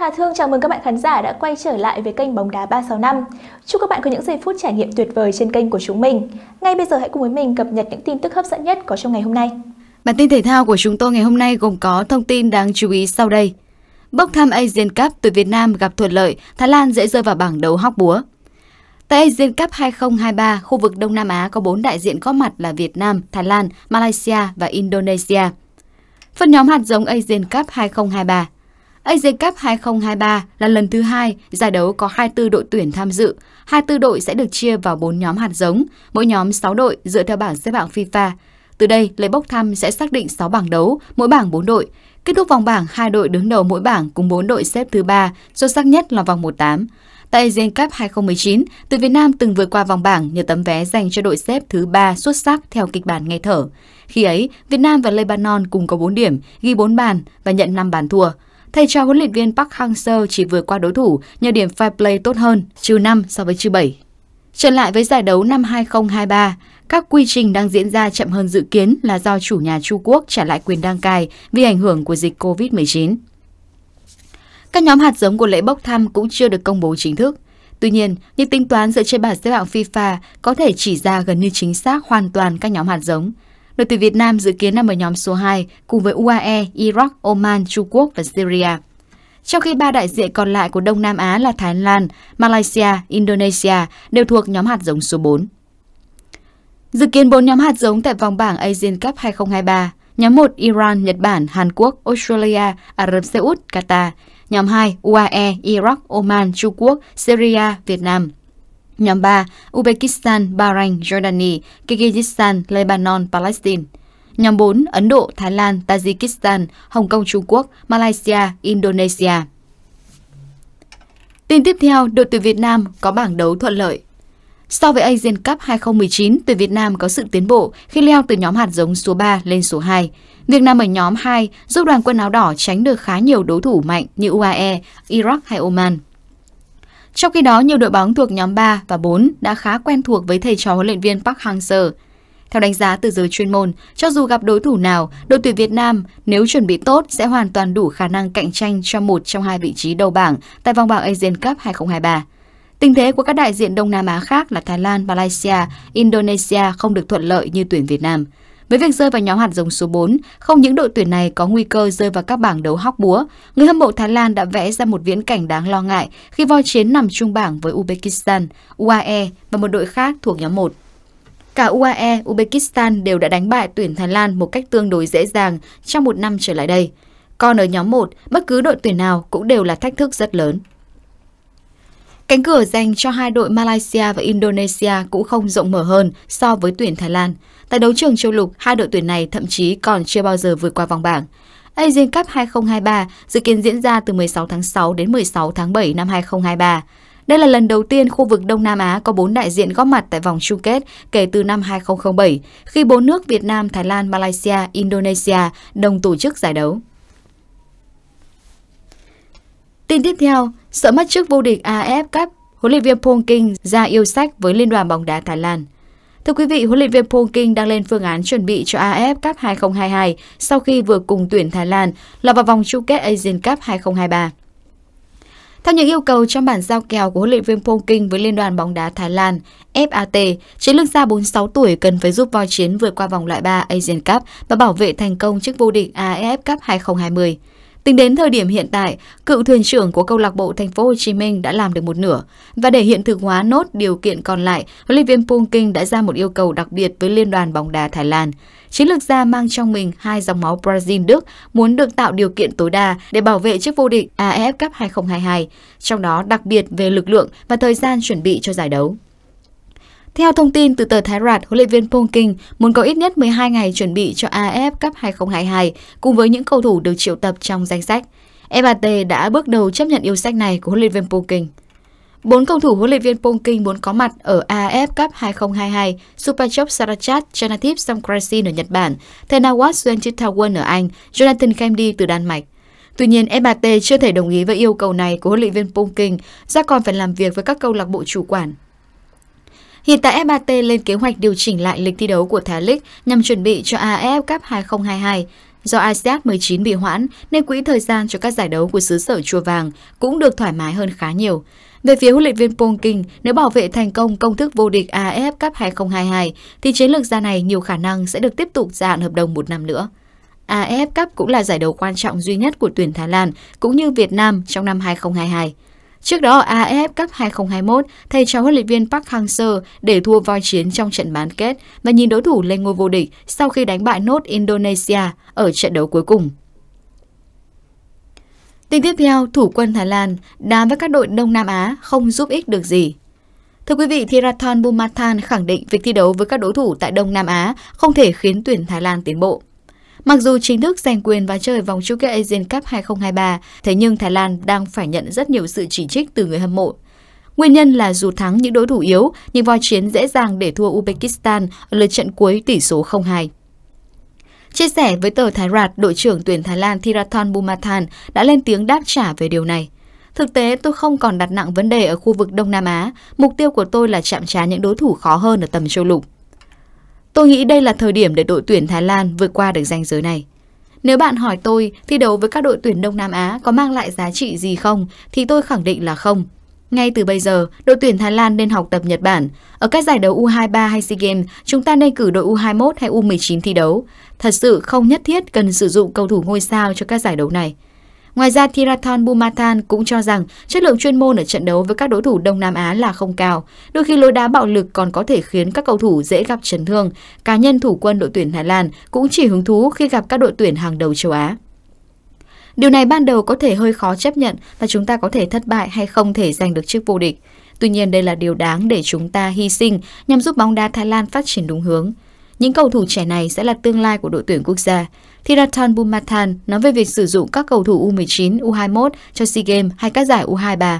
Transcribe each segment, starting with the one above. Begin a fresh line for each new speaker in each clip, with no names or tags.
Hà Thương chào mừng các bạn khán giả đã quay trở lại với kênh Bóng đá 365. Chúc các bạn có những giây phút trải nghiệm tuyệt vời trên kênh của chúng mình. Ngay bây giờ hãy cùng với mình cập nhật những tin tức hấp dẫn nhất có trong ngày hôm nay. Bản tin thể thao của chúng tôi ngày hôm nay gồm có thông tin đáng chú ý sau đây. Bốc thăm Asian Cup từ Việt Nam gặp thuận lợi, Thái Lan dễ rơi vào bảng đấu hóc búa. Tại Asian Cup 2023, khu vực Đông Nam Á có 4 đại diện có mặt là Việt Nam, Thái Lan, Malaysia và Indonesia. Phân nhóm hạt giống Asian Cup 2023 AJ Cup 2023 là lần thứ hai giải đấu có 24 đội tuyển tham dự. 24 đội sẽ được chia vào 4 nhóm hạt giống, mỗi nhóm 6 đội dựa theo bảng xếp hạng FIFA. Từ đây, lễ bốc thăm sẽ xác định 6 bảng đấu, mỗi bảng 4 đội. Kết thúc vòng bảng, hai đội đứng đầu mỗi bảng cùng 4 đội xếp thứ ba, xuất sắc nhất là vòng 18. Tại Asian Cup 2019, tuyển Việt Nam từng vượt qua vòng bảng nhờ tấm vé dành cho đội xếp thứ ba xuất sắc theo kịch bản nghe thở. Khi ấy, Việt Nam và Lebanon cùng có 4 điểm, ghi 4 bàn và nhận 5 bàn thua. Thầy trò huấn luyện viên Park Hang-seo chỉ vượt qua đối thủ nhờ điểm fair play tốt hơn, trừ 5 so với trừ 7. Trở lại với giải đấu năm 2023, các quy trình đang diễn ra chậm hơn dự kiến là do chủ nhà Trung Quốc trả lại quyền đăng cai vì ảnh hưởng của dịch COVID-19. Các nhóm hạt giống của lễ bốc thăm cũng chưa được công bố chính thức. Tuy nhiên, những tính toán dựa trên bảng xếp hạng FIFA có thể chỉ ra gần như chính xác hoàn toàn các nhóm hạt giống – Đội tuyển Việt Nam dự kiến nằm ở nhóm số 2 cùng với UAE, Iraq, Oman, Trung Quốc và Syria. Trong khi ba đại diện còn lại của Đông Nam Á là Thái Lan, Malaysia, Indonesia đều thuộc nhóm hạt giống số 4. Dự kiến 4 nhóm hạt giống tại vòng bảng Asian Cup 2023. Nhóm 1 Iran, Nhật Bản, Hàn Quốc, Australia, Ả Rập Xê Út, Qatar. Nhóm 2 UAE, Iraq, Oman, Trung Quốc, Syria, Việt Nam. Nhóm 3, Uzbekistan, Bahrain, Jordani, Kyrgyzstan, Lebanon, Palestine. Nhóm 4, Ấn Độ, Thái Lan, Tajikistan, Hồng Kông, Trung Quốc, Malaysia, Indonesia. Tin tiếp theo, đội tuyển Việt Nam có bảng đấu thuận lợi. So với Asian Cup 2019, tuyển Việt Nam có sự tiến bộ khi leo từ nhóm hạt giống số 3 lên số 2. Việt Nam ở nhóm 2 giúp đoàn quân áo đỏ tránh được khá nhiều đối thủ mạnh như UAE, Iraq hay Oman. Trong khi đó, nhiều đội bóng thuộc nhóm 3 và 4 đã khá quen thuộc với thầy trò huấn luyện viên Park Hang-seo. Theo đánh giá từ giới chuyên môn, cho dù gặp đối thủ nào, đội tuyển Việt Nam nếu chuẩn bị tốt sẽ hoàn toàn đủ khả năng cạnh tranh cho một trong hai vị trí đầu bảng tại vòng bảng Asian Cup 2023. Tình thế của các đại diện Đông Nam Á khác là Thái Lan, Malaysia, Indonesia không được thuận lợi như tuyển Việt Nam. Với việc rơi vào nhóm hạt giống số 4, không những đội tuyển này có nguy cơ rơi vào các bảng đấu hóc búa, người hâm mộ Thái Lan đã vẽ ra một viễn cảnh đáng lo ngại khi voi chiến nằm chung bảng với Uzbekistan, UAE và một đội khác thuộc nhóm 1. Cả UAE, Uzbekistan đều đã đánh bại tuyển Thái Lan một cách tương đối dễ dàng trong một năm trở lại đây. Còn ở nhóm 1, bất cứ đội tuyển nào cũng đều là thách thức rất lớn. Cánh cửa dành cho hai đội Malaysia và Indonesia cũng không rộng mở hơn so với tuyển Thái Lan. Tại đấu trường châu lục, hai đội tuyển này thậm chí còn chưa bao giờ vượt qua vòng bảng. Asian Cup 2023 dự kiến diễn ra từ 16 tháng 6 đến 16 tháng 7 năm 2023. Đây là lần đầu tiên khu vực Đông Nam Á có bốn đại diện góp mặt tại vòng chung kết kể từ năm 2007, khi bốn nước Việt Nam, Thái Lan, Malaysia, Indonesia đồng tổ chức giải đấu. Tin tiếp theo, sợ mất chức vô địch AF Cup, huấn luyện viên Pong King ra yêu sách với Liên đoàn bóng đá Thái Lan. Thưa quý vị, huấn luyện viên Pong King đang lên phương án chuẩn bị cho AF Cup 2022 sau khi vừa cùng tuyển Thái Lan lọt vào vòng chung kết Asian Cup 2023. Theo những yêu cầu trong bản giao kèo của huấn luyện viên Pong King với Liên đoàn bóng đá Thái Lan, FAT, chiến lược gia 46 tuổi cần phải giúp voi chiến vượt qua vòng loại 3 Asian Cup và bảo vệ thành công chức vô địch AF Cup 2020. Tính đến thời điểm hiện tại, cựu thuyền trưởng của câu lạc bộ Thành phố Hồ Chí Minh đã làm được một nửa và để hiện thực hóa nốt điều kiện còn lại, huấn luyện viên Pung đã ra một yêu cầu đặc biệt với liên đoàn bóng đá Thái Lan. Chiến lược gia mang trong mình hai dòng máu Brazil Đức muốn được tạo điều kiện tối đa để bảo vệ chức vô địch AFF Cup 2022, trong đó đặc biệt về lực lượng và thời gian chuẩn bị cho giải đấu. Theo thông tin từ tờ Thái Rạt, huấn luyện viên Polking muốn có ít nhất 12 ngày chuẩn bị cho AF Cup 2022 cùng với những cầu thủ được triệu tập trong danh sách. FAT đã bước đầu chấp nhận yêu sách này của huấn luyện viên Polking. Bốn cầu thủ huấn luyện viên Polking muốn có mặt ở AF Cup 2022, Superchop Sarachat, Janatip Samkrasin ở Nhật Bản, Thenawat Suenchitawon ở Anh, Jonathan Kemdy từ Đan Mạch. Tuy nhiên, FAT chưa thể đồng ý với yêu cầu này của huấn luyện viên Polking, do còn phải làm việc với các câu lạc bộ chủ quản Hiện tại FAT lên kế hoạch điều chỉnh lại lịch thi đấu của Thái Lịch nhằm chuẩn bị cho AF Cup 2022. Do ASEAN 19 bị hoãn nên quỹ thời gian cho các giải đấu của xứ sở Chùa Vàng cũng được thoải mái hơn khá nhiều. Về phía huấn luyện viên Pong King, nếu bảo vệ thành công công thức vô địch AF Cup 2022 thì chiến lược gia này nhiều khả năng sẽ được tiếp tục gia hạn hợp đồng một năm nữa. AF Cup cũng là giải đấu quan trọng duy nhất của tuyển Thái Lan cũng như Việt Nam trong năm 2022. Trước đó ở AFF Cup 2021, thầy trò huấn luyện viên Park Hang-seo để thua voi chiến trong trận bán kết và nhìn đối thủ lên ngôi vô địch sau khi đánh bại nốt Indonesia ở trận đấu cuối cùng. Tin tiếp theo, thủ quân Thái Lan đá với các đội Đông Nam Á không giúp ích được gì. Thưa quý vị, Thirathon Bumathan khẳng định việc thi đấu với các đối thủ tại Đông Nam Á không thể khiến tuyển Thái Lan tiến bộ. Mặc dù chính thức giành quyền và chơi vòng chung kết Asian Cup 2023, thế nhưng Thái Lan đang phải nhận rất nhiều sự chỉ trích từ người hâm mộ. Nguyên nhân là dù thắng những đối thủ yếu, nhưng voi chiến dễ dàng để thua Uzbekistan ở lượt trận cuối tỷ số 0-2. Chia sẻ với tờ Thái Rạt, đội trưởng tuyển Thái Lan Thirathon Bumathan đã lên tiếng đáp trả về điều này. Thực tế, tôi không còn đặt nặng vấn đề ở khu vực Đông Nam Á. Mục tiêu của tôi là chạm trá những đối thủ khó hơn ở tầm châu lục. Tôi nghĩ đây là thời điểm để đội tuyển Thái Lan vượt qua được danh giới này. Nếu bạn hỏi tôi thi đấu với các đội tuyển Đông Nam Á có mang lại giá trị gì không thì tôi khẳng định là không. Ngay từ bây giờ, đội tuyển Thái Lan nên học tập Nhật Bản. Ở các giải đấu U23 hay SEA Games, chúng ta nên cử đội U21 hay U19 thi đấu. Thật sự không nhất thiết cần sử dụng cầu thủ ngôi sao cho các giải đấu này. Ngoài ra, Tirathon Bumathan cũng cho rằng chất lượng chuyên môn ở trận đấu với các đối thủ Đông Nam Á là không cao. Đôi khi lối đá bạo lực còn có thể khiến các cầu thủ dễ gặp chấn thương. Cá nhân thủ quân đội tuyển Thái Lan cũng chỉ hứng thú khi gặp các đội tuyển hàng đầu châu Á. Điều này ban đầu có thể hơi khó chấp nhận và chúng ta có thể thất bại hay không thể giành được chức vô địch. Tuy nhiên đây là điều đáng để chúng ta hy sinh nhằm giúp bóng đá Thái Lan phát triển đúng hướng. Những cầu thủ trẻ này sẽ là tương lai của đội tuyển quốc gia. Thiratan Bumathan nói về việc sử dụng các cầu thủ U19, U21 cho SEA Games hay các giải U23.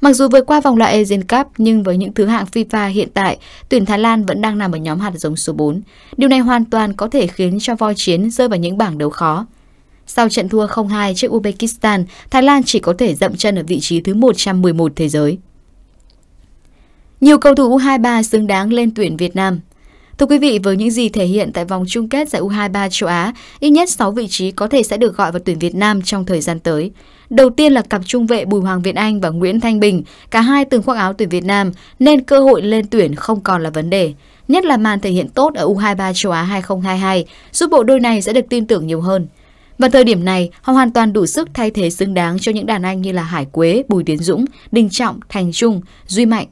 Mặc dù vượt qua vòng loại Asian Cup nhưng với những thứ hạng FIFA hiện tại, tuyển Thái Lan vẫn đang nằm ở nhóm hạt giống số 4. Điều này hoàn toàn có thể khiến cho voi chiến rơi vào những bảng đấu khó. Sau trận thua 0-2 trước Uzbekistan, Thái Lan chỉ có thể dậm chân ở vị trí thứ 111 thế giới. Nhiều cầu thủ U23 xứng đáng lên tuyển Việt Nam. Thưa quý vị, với những gì thể hiện tại vòng chung kết giải U23 châu Á, ít nhất 6 vị trí có thể sẽ được gọi vào tuyển Việt Nam trong thời gian tới. Đầu tiên là cặp trung vệ Bùi Hoàng Việt Anh và Nguyễn Thanh Bình, cả hai từng khoác áo tuyển Việt Nam nên cơ hội lên tuyển không còn là vấn đề. Nhất là màn thể hiện tốt ở U23 châu Á 2022, giúp bộ đôi này sẽ được tin tưởng nhiều hơn. Và thời điểm này, họ hoàn toàn đủ sức thay thế xứng đáng cho những đàn anh như là Hải Quế, Bùi Tiến Dũng, Đình Trọng, Thành Trung, Duy Mạnh,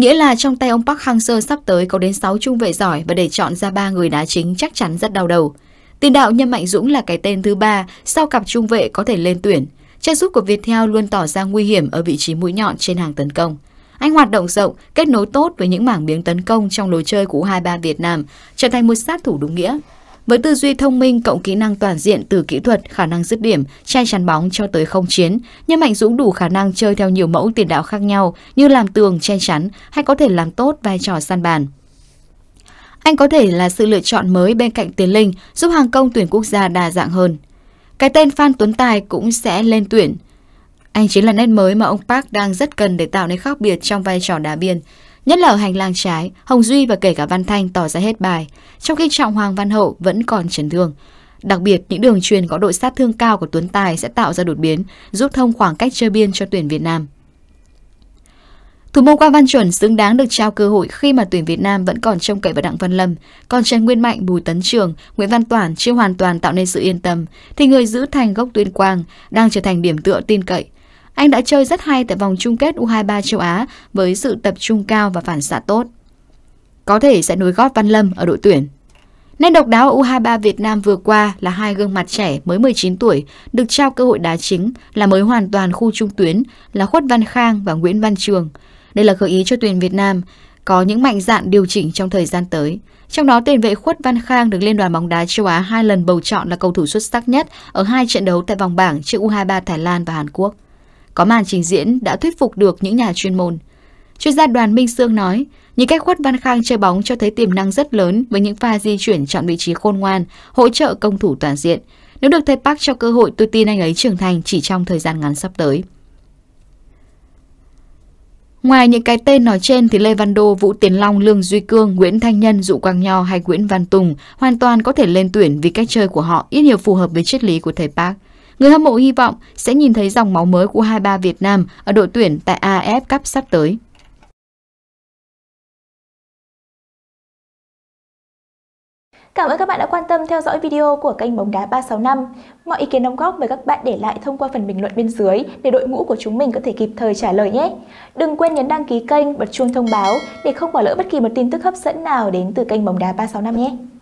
Nghĩa là trong tay ông Park Hang-seo sắp tới có đến 6 trung vệ giỏi và để chọn ra ba người đá chính chắc chắn rất đau đầu. Tiền đạo Nhâm Mạnh Dũng là cái tên thứ ba sau cặp trung vệ có thể lên tuyển. Chân sút của Viettel luôn tỏ ra nguy hiểm ở vị trí mũi nhọn trên hàng tấn công. Anh hoạt động rộng, kết nối tốt với những mảng biếng tấn công trong lối chơi của U23 Việt Nam, trở thành một sát thủ đúng nghĩa. Với tư duy thông minh cộng kỹ năng toàn diện từ kỹ thuật, khả năng dứt điểm, che chắn bóng cho tới không chiến, nhưng Mạnh Dũng đủ khả năng chơi theo nhiều mẫu tiền đạo khác nhau như làm tường, che chắn hay có thể làm tốt vai trò săn bàn. Anh có thể là sự lựa chọn mới bên cạnh Tiến Linh giúp hàng công tuyển quốc gia đa dạng hơn. Cái tên Phan Tuấn Tài cũng sẽ lên tuyển. Anh chính là nét mới mà ông Park đang rất cần để tạo nên khác biệt trong vai trò đá biên. Nhất là ở hành lang trái, Hồng Duy và kể cả Văn Thanh tỏ ra hết bài, trong khi Trọng Hoàng Văn Hậu vẫn còn chấn thương. Đặc biệt, những đường truyền có độ sát thương cao của Tuấn Tài sẽ tạo ra đột biến, giúp thông khoảng cách chơi biên cho tuyển Việt Nam. Thủ môn Quang Văn Chuẩn xứng đáng được trao cơ hội khi mà tuyển Việt Nam vẫn còn trông cậy vào Đặng Văn Lâm, còn Trần Nguyên Mạnh, Bùi Tấn Trường, Nguyễn Văn Toản chưa hoàn toàn tạo nên sự yên tâm, thì người giữ thành gốc tuyên quang đang trở thành điểm tựa tin cậy, anh đã chơi rất hay tại vòng chung kết U23 châu Á với sự tập trung cao và phản xạ tốt. Có thể sẽ nối gót Văn Lâm ở đội tuyển. Nên độc đáo ở U23 Việt Nam vừa qua là hai gương mặt trẻ mới 19 tuổi được trao cơ hội đá chính là mới hoàn toàn khu trung tuyến là Khuất Văn Khang và Nguyễn Văn Trường. Đây là gợi ý cho tuyển Việt Nam có những mạnh dạn điều chỉnh trong thời gian tới. Trong đó tiền vệ Khuất Văn Khang được Liên đoàn bóng đá châu Á hai lần bầu chọn là cầu thủ xuất sắc nhất ở hai trận đấu tại vòng bảng trước U23 Thái Lan và Hàn Quốc. Có màn trình diễn đã thuyết phục được những nhà chuyên môn. Chuyên gia Đoàn Minh Sương nói, những cách khuất Văn Khang chơi bóng cho thấy tiềm năng rất lớn với những pha di chuyển chọn vị trí khôn ngoan, hỗ trợ công thủ toàn diện. Nếu được thầy Park cho cơ hội, tôi tin anh ấy trưởng thành chỉ trong thời gian ngắn sắp tới. Ngoài những cái tên nói trên thì Lê Văn Đô, Vũ Tiến Long, Lương Duy Cương, Nguyễn Thanh Nhân, Dụ Quang Nho hay Nguyễn Văn Tùng hoàn toàn có thể lên tuyển vì cách chơi của họ ít nhiều phù hợp với triết lý của thầy Park. Người hâm mộ hy vọng sẽ nhìn thấy dòng máu mới của 23 Việt Nam ở đội tuyển tại AF Cup sắp tới. Cảm ơn các bạn đã quan tâm theo dõi video của kênh Bóng đá 365. Mọi ý kiến đóng góp mời các bạn để lại thông qua phần bình luận bên dưới để đội ngũ của chúng mình có thể kịp thời trả lời nhé. Đừng quên nhấn đăng ký kênh, bật chuông thông báo để không bỏ lỡ bất kỳ một tin tức hấp dẫn nào đến từ kênh Bóng đá 365 nhé.